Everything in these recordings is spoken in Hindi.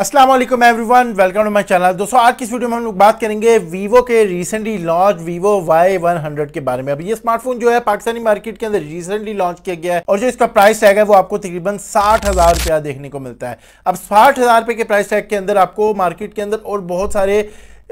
असलम वन वेलकम टू माई चैनल दोस्तों आज की इस वीडियो में हम लोग बात करेंगे वीवो के रिसेंटली लॉन्च वीवो Y100 के बारे में अब ये स्मार्टफोन जो है पाकिस्तानी मार्केट के अंदर रिसेंटली लॉन्च किया गया है और जो इसका प्राइस टैग है वो आपको तकरीबन साठ हज़ार रुपया देखने को मिलता है अब साठ हज़ार रुपये के प्राइस टैग के अंदर आपको मार्केट के अंदर और बहुत सारे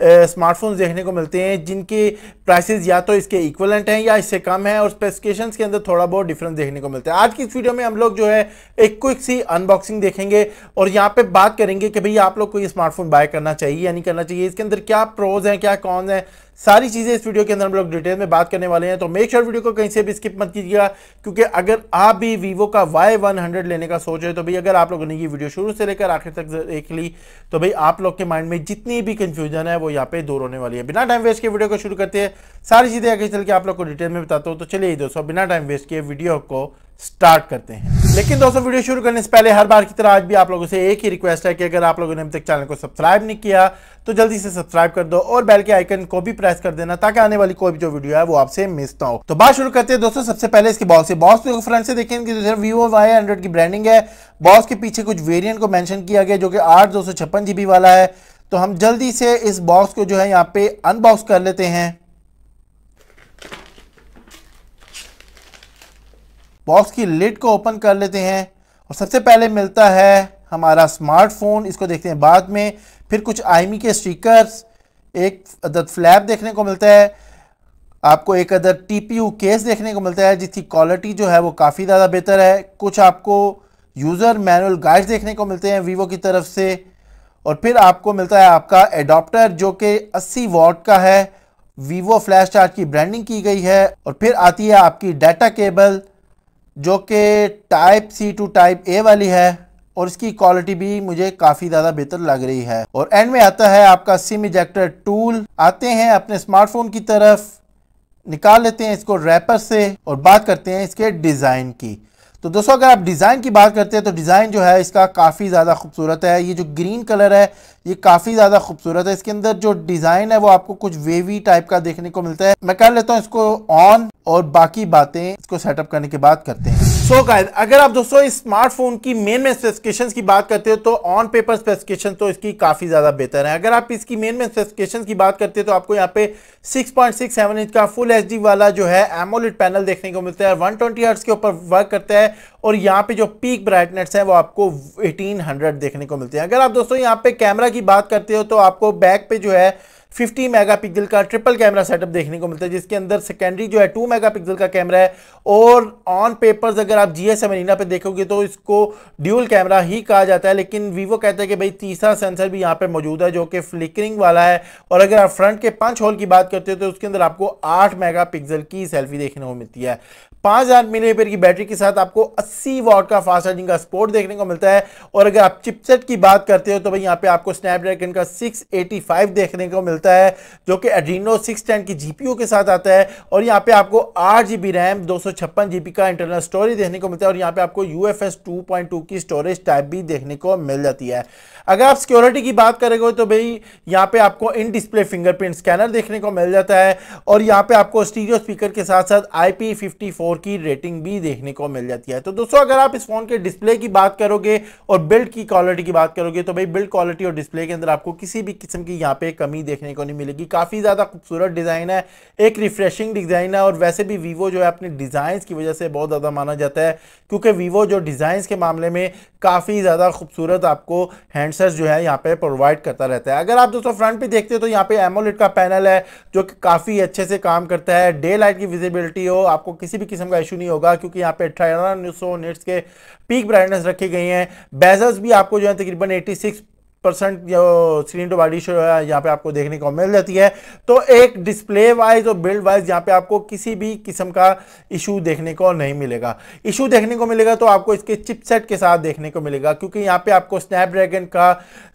स्मार्टफोन देखने को मिलते हैं जिनके प्राइसेस या तो इसके इक्वलेंट हैं या इससे कम है और स्पेसिफिकेशंस के अंदर थोड़ा बहुत डिफरेंस देखने को मिलता है आज की इस वीडियो में हम लोग जो है एक क्विक सी अनबॉक्सिंग देखेंगे और यहाँ पे बात करेंगे कि भाई आप लोग को ये स्मार्टफोन बाय करना चाहिए या नहीं करना चाहिए इसके अंदर क्या प्रोज हैं क्या कॉन्स हैं सारी चीज़ें इस वीडियो के अंदर हम लोग डिटेल में बात करने वाले हैं तो मेक श्योर वीडियो को कहीं से भी स्किप मत कीजिएगा क्योंकि अगर आप भी वीवो का वाई वन हंड्रेड लेने का सोच रहे तो भाई अगर आप लोगों ने ये वीडियो शुरू से लेकर आखिर तक देख ली तो भाई आप लोग के माइंड में जितनी भी कंफ्यूजन है वो यहाँ पे दूर होने वाली है बिना टाइम वेस्ट के वीडियो को शुरू करते हैं सारी चीज़ें आगे चल के आप लोग को डिटेल में बताता हूँ तो चलिए दोस्तों बिना टाइम वेस्ट के वीडियो को स्टार्ट करते हैं लेकिन दोस्तों वीडियो शुरू करने से पहले हर बार की तरह आज भी आप लोगों से एक ही रिक्वेस्ट है कि अगर आप लोगों ने अभी तक चैनल को सब्सक्राइब नहीं किया तो जल्दी से सब्सक्राइब कर दो और बेल के आइकन को भी प्रेस कर देना ताकि आने वाली कोई भी जो वीडियो है वो आपसे मिस ना हो तो बात शुरू करते हैं दोस्तों सबसे पहले इसके बॉस से बॉक्स तो फ्रंट से देखें कि सिर्फ वीवो वाई हंड्रेड की ब्रांडिंग है बॉस के पीछे कुछ वेरियंट को मैंशन किया गया जो कि आठ दो वाला है तो हम जल्दी से इस बॉक्स को जो है यहाँ पे अनबॉक्स कर लेते हैं बॉक्स की लिड को ओपन कर लेते हैं और सबसे पहले मिलता है हमारा स्मार्टफोन इसको देखते हैं बाद में फिर कुछ आईमी के स्टिकर्स एक अदद फ्लैप देखने को मिलता है आपको एक अदद टीपीयू केस देखने को मिलता है जिसकी क्वालिटी जो है वो काफ़ी ज़्यादा बेहतर है कुछ आपको यूज़र मैनुअल गाइड्स देखने को मिलते हैं वीवो की तरफ से और फिर आपको मिलता है आपका एडॉप्टर जो कि 80 वॉट का है वीवो फ्लैश चार्ज की ब्रांडिंग की गई है और फिर आती है आपकी डाटा केबल जो कि type C to type A वाली है और इसकी क्वालिटी भी मुझे काफ़ी ज़्यादा बेहतर लग रही है और एंड में आता है आपका सिम इजेक्टर टूल आते हैं अपने स्मार्टफोन की तरफ निकाल लेते हैं इसको रैपर से और बात करते हैं इसके डिज़ाइन की तो दोस्तों अगर आप डिज़ाइन की बात करते हैं तो डिज़ाइन जो है इसका काफ़ी ज़्यादा खूबसूरत है ये जो ग्रीन कलर है ये काफ़ी ज़्यादा खूबसूरत है इसके अंदर जो डिज़ाइन है वो आपको कुछ वेवी टाइप का देखने को मिलता है मैं कर लेता हूँ इसको ऑन और बाकी बातें इसको सेटअप करने के बाद करते हैं सो so गाइस अगर आप दोस्तों स्मार्टफोन की मेन मेन स्पेसिफिकेशंस की बात करते हो तो ऑन पेपर स्पेसिफिकेशन तो इसकी काफ़ी ज़्यादा बेहतर है अगर आप इसकी मेन मेन स्पेसिफिकेशंस की बात करते हो तो आपको यहाँ पे 6.67 इंच का फुल एच वाला जो है एमोलिट पैनल देखने को मिलता है 120 ट्वेंटी के ऊपर वर्क करता है और यहाँ पे जो पीक ब्राइटनेस है वो आपको एटीन देखने को मिलते हैं अगर आप दोस्तों यहाँ पे कैमरा की बात करते हो तो आपको बैक पे जो है 50 मेगापिक्सल का ट्रिपल कैमरा सेटअप देखने को मिलता है जिसके अंदर सेकेंडरी जो है 2 मेगापिक्सल का कैमरा है और ऑन पेपर्स अगर आप जी एस पे देखोगे तो इसको ड्यूल कैमरा ही कहा जाता है लेकिन वीवो कहता है कि भाई तीसरा सेंसर भी यहाँ पर मौजूद है जो कि फ्लिकरिंग वाला है और अगर आप फ्रंट के पंच होल की बात करते हो तो उसके अंदर आपको आठ मेगा की सेल्फी देखने को मिलती है पाँच हज़ार मिली एपेयर की बैटरी के साथ आपको 80 वाट का फास्ट चार्जिंग का स्पोर्ट देखने को मिलता है और अगर आप चिपसेट की बात करते हो तो भाई यहाँ पे आपको स्नैपड्रैगन का 685 देखने को मिलता है जो कि एड्रीनो 610 की जीपीयू के साथ आता है और यहाँ पे आपको आठ जी बी रैम दो जीबी का इंटरनल स्टोरेज देखने को मिलता है और यहाँ पे आपको यू एफ की स्टोरेज टाइप भी देखने को मिल जाती है अगर आप सिक्योरिटी की बात करेंगे तो भाई यहाँ पे आपको इन डिस्प्ले फिंगरप्रिंट स्कैनर देखने को मिल जाता है और यहाँ पे आपको स्टीरियो स्पीकर के साथ साथ आई पी फोर की रेटिंग भी देखने को मिल जाती है तो दोस्तों अगर आप इस फोन के डिस्प्ले की बात करोगे और बिल्ड की क्वालिटी की बात करोगे तो भाई बिल्ड क्वालिटी और डिस्प्ले के अंदर आपको किसी भी किस्म की यहाँ पे कमी देखने को नहीं मिलेगी काफ़ी ज़्यादा खूबसूरत डिज़ाइन है एक रिफ्रेशिंग डिज़ाइन है और वैसे भी वीवो जो है अपने डिजाइन की वजह से बहुत ज़्यादा माना जाता है क्योंकि वीवो जो डिजाइन के मामले में काफ़ी ज़्यादा खूबसूरत आपको हैंडसेट जो है यहाँ पे प्रोवाइड करता रहता है अगर आप दोस्तों फ्रंट पे देखते हो तो यहाँ पे एमोलिट का पैनल है जो काफ़ी अच्छे से काम करता है डे लाइट की विजिबिलिटी हो आपको किसी भी किस्म का इशू नहीं होगा क्योंकि यहाँ पे अठारह सौ नेट्स के पीक ब्राइटनेस रखी गई हैं बेजस भी आपको जो है तकरीबन एटी सिक्स परसेंट जो स्क्रीन टू बॉडी शो है यहाँ पे आपको देखने को मिल जाती है तो एक डिस्प्ले वाइज और बिल्ड वाइज यहाँ पे आपको किसी भी किस्म का इशू देखने को नहीं मिलेगा इशू देखने को मिलेगा तो आपको इसके चिपसेट के साथ देखने को मिलेगा क्योंकि यहाँ पे आपको स्नैपड्रैगन का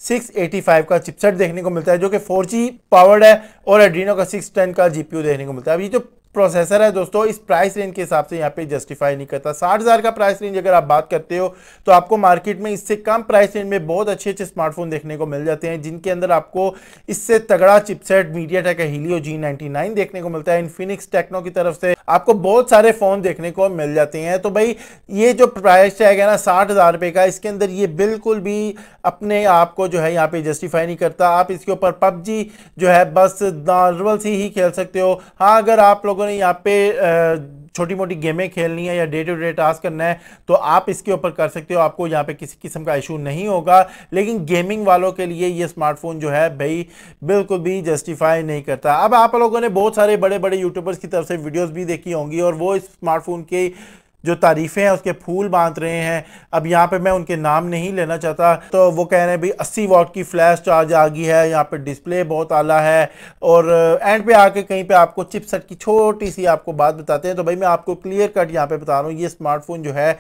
685 का चिपसेट देखने को मिलता है जो कि फोर पावर्ड है और एड्रीनो का सिक्स का जी देखने को मिलता है अभी जो प्रोसेसर है दोस्तों इस प्राइस रेंज के हिसाब से यहाँ पे जस्टिफाई नहीं करता साठ हज़ार का प्राइस रेंज अगर आप बात करते हो तो आपको मार्केट में इससे कम प्राइस रेंज में बहुत अच्छे अच्छे स्मार्टफोन देखने को मिल जाते हैं जिनके अंदर आपको इससे तगड़ा chipset MediaTek Helio G देखने को मिलता है इनफिनिक्स टेक्नो की तरफ से आपको बहुत सारे फ़ोन देखने को मिल जाते हैं तो भाई ये जो प्राइस टैग है ना साठ हज़ार का इसके अंदर ये बिल्कुल भी अपने आप को जो है यहाँ पे जस्टिफाई नहीं करता आप इसके ऊपर पबजी जो है बस नॉर्मल सी ही खेल सकते हो हाँ अगर आप लोगों लोगों ने यहाँ पे छोटी मोटी गेमें खेलनी है या डे टू डे टास्क करना है तो आप इसके ऊपर कर सकते हो आपको यहाँ पे किसी किस्म का इशू नहीं होगा लेकिन गेमिंग वालों के लिए ये स्मार्टफोन जो है भाई बिल्कुल भी जस्टिफाई नहीं करता अब आप लोगों ने बहुत सारे बड़े बड़े यूट्यूबर्स की तरफ से वीडियोज़ भी देखी होंगी और वो इस स्मार्टफोन के जो तारीफ़ें हैं उसके फूल बांध रहे हैं अब यहाँ पे मैं उनके नाम नहीं लेना चाहता तो वो कह रहे हैं भाई अस्सी वॉट की फ्लैश चार्ज आ गई है यहाँ पे डिस्प्ले बहुत आला है और एंड पे आके कहीं पे आपको चिपसेट की छोटी सी आपको बात बताते हैं तो भाई मैं आपको क्लियर कट यहाँ पे बता रहा हूँ ये स्मार्टफोन जो है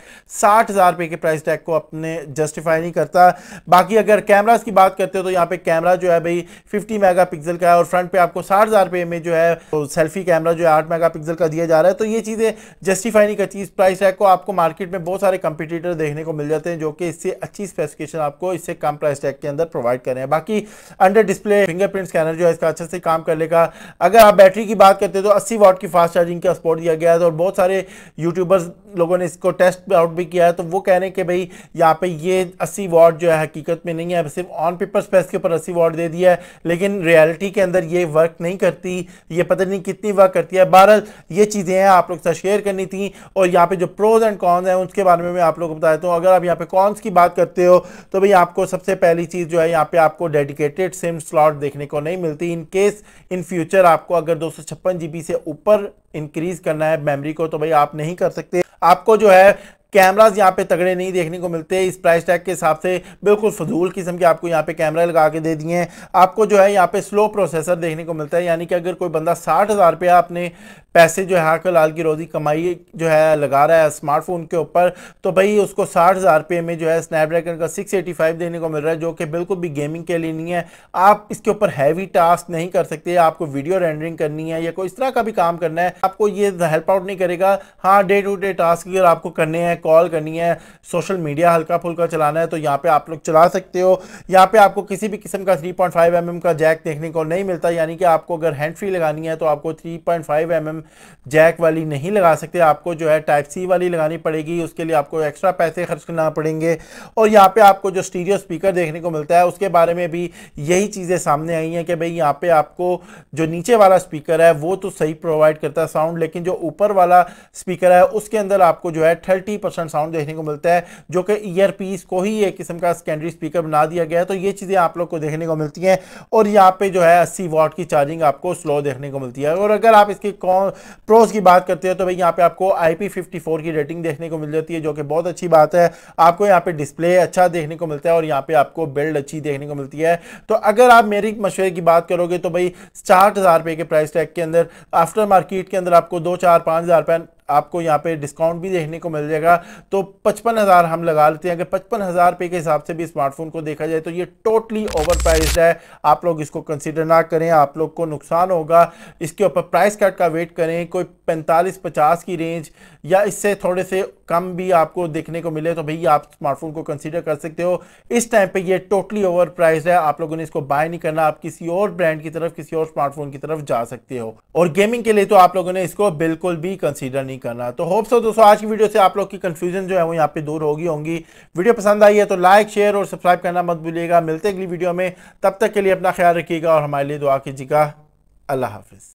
साठ हज़ार के प्राइस टैग को अपने जस्टिफाई नहीं करता बाकी अगर कैमराज की बात करते हो तो यहाँ पे कैमरा जो है भाई फिफ्टी मेगा का है और फ्रंट पर आपको साठ हज़ार में जो है सेल्फी कैमरा जो है आठ मेगा का दिया जा रहा है तो ये चीज़ें जस्टिफाई नहीं करती इस प्राइस इस रैक को आपको मार्केट में बहुत सारे कंपिटिटर देखने को मिल जाते हैं जो कि इससे अच्छी स्पेसिफिकेशन आपको इससे कम प्राइस टैग के अंदर प्रोवाइड कर रहे हैं बाकी अंडर डिस्प्ले फिंगरप्रिंट स्कैनर जो है इसका अच्छे से काम कर लेगा अगर आप बैटरी की बात करते हैं तो अस्सी वॉट की फास्ट चार्जिंग का सपोर्ट दिया गया है और बहुत सारे यूट्यूबर्स लोगों ने इसको टेस्ट आउट भी किया है तो वो कह रहे हैं कि भाई यहाँ पे ये अस्सी वार्ड जो है हकीकत में नहीं है सिर्फ ऑन पेपर स्पेस के ऊपर अस्सी वार्ड दे दिया है लेकिन रियलिटी के अंदर ये वर्क नहीं करती ये पता नहीं कितनी वर्क करती है बहरहाल ये चीज़ें हैं आप लोग के साथ शेयर करनी थी और यहाँ पर जो प्रोज एंड कॉन्स हैं उसके बारे में मैं आप लोग को बता हूँ अगर आप यहाँ पे कॉन्स की बात करते हो तो भाई आपको सबसे पहली चीज़ जो है यहाँ पर आपको डेडिकेटेड सिम स्लॉट देखने को नहीं मिलती इन केस इन फ्यूचर आपको अगर दो सौ से ऊपर इंक्रीज करना है मेमोरी को तो भाई आप नहीं कर सकते आपको जो है कैमराज यहाँ पे तगड़े नहीं देखने को मिलते इस प्राइस टैग के हिसाब से बिल्कुल फजूल किस्म के आपको यहाँ पे कैमरा लगा के दे दिए हैं आपको जो है यहाँ पे स्लो प्रोसेसर देखने को मिलता है यानी कि अगर कोई बंदा साठ हज़ार रुपया अपने पैसे जो है हाक लाल की रोज़ी कमाई जो है लगा रहा है स्मार्टफोन के ऊपर तो भाई उसको साठ हज़ार रुपये में जो है स्नैपड्रैगन का सिक्स एटी फाइव देने को मिल रहा है जो कि बिल्कुल भी गेमिंग के लिए नहीं है आप इसके ऊपर हैवी टास्क नहीं कर सकते आपको वीडियो रेंडरिंग करनी है या कोई इस तरह का भी काम करना है आपको ये हेल्प आउट नहीं करेगा हाँ डे टू डे टास्क अगर आपको करने हैं कॉल करनी है सोशल मीडिया हल्का फुल्का चलाना है तो यहाँ पे आप लोग चला सकते हो यहाँ पे आपको किसी भी किस्म का 3.5 पॉइंट mm का जैक देखने को नहीं मिलता यानी कि आपको अगर हैंड फ्री लगानी है तो आपको 3.5 पॉइंट mm जैक वाली नहीं लगा सकते आपको जो है टाइप सी वाली लगानी पड़ेगी उसके लिए आपको एक्स्ट्रा पैसे खर्च करना पड़ेंगे और यहाँ पर आपको जो स्टीरियो स्पीकर देखने को मिलता है उसके बारे में भी यही चीज़ें सामने आई हैं कि भाई यहाँ पर आपको जो नीचे वाला स्पीकर है वो तो सही प्रोवाइड करता है साउंड लेकिन जो ऊपर वाला स्पीकर है उसके अंदर आपको जो है थर्टी परसेंट साउंड देखने को मिलता है जो कि ईयर पीस को ही एक किस्म का सेकेंडरी स्पीकर बना दिया गया है तो ये चीज़ें आप लोग को देखने को मिलती हैं और यहाँ पे जो है अस्सी वॉट की चार्जिंग आपको स्लो देखने को मिलती है और अगर आप इसकी प्रोज की बात करते हो तो भाई यहाँ पर आपको आई की रेटिंग देखने को मिल जाती है जो कि बहुत अच्छी बात है आपको यहाँ पर डिस्प्ले अच्छा देखने को मिलता है और यहाँ पर आपको बिल्ड अच्छी देखने को मिलती है तो अगर आप मेरी मशवरे की बात करोगे तो भाई साठ हज़ार रुपये के प्राइस टैग के अंदर आफ्टर मार्केट के अंदर आपको दो चार पाँच हज़ार रुपये आपको यहाँ पे डिस्काउंट भी देखने को मिल जाएगा तो पचपन हज़ार हम लगा लेते हैं अगर पचपन हज़ार रुपये के हिसाब से भी स्मार्टफोन को देखा जाए तो ये टोटली ओवर प्राइज है आप लोग इसको कंसिडर ना करें आप लोग को नुकसान होगा इसके ऊपर प्राइस कट का वेट करें कोई पैंतालीस पचास की रेंज या इससे थोड़े से कम भी आपको देखने को मिले तो भैया आप स्मार्टफोन को कंसीडर कर सकते हो इस टाइम पे ये टोटली ओवर प्राइज है आप लोगों ने इसको बाय नहीं करना आप किसी और ब्रांड की तरफ किसी और स्मार्टफोन की तरफ जा सकते हो और गेमिंग के लिए तो आप लोगों ने इसको बिल्कुल भी कंसीडर नहीं करना तो होप्स हो दोस्तों आज की वीडियो से आप लोग की कंफ्यूजन जो है वो यहाँ पे दूर होगी होंगी वीडियो पसंद आई है तो लाइक शेयर और सब्सक्राइब करना मत भूलिएगा मिलते अगली वीडियो में तब तक के लिए अपना ख्याल रखिएगा और हमारे लिए दुआ कीजिएगा अल्लाह हाफिज़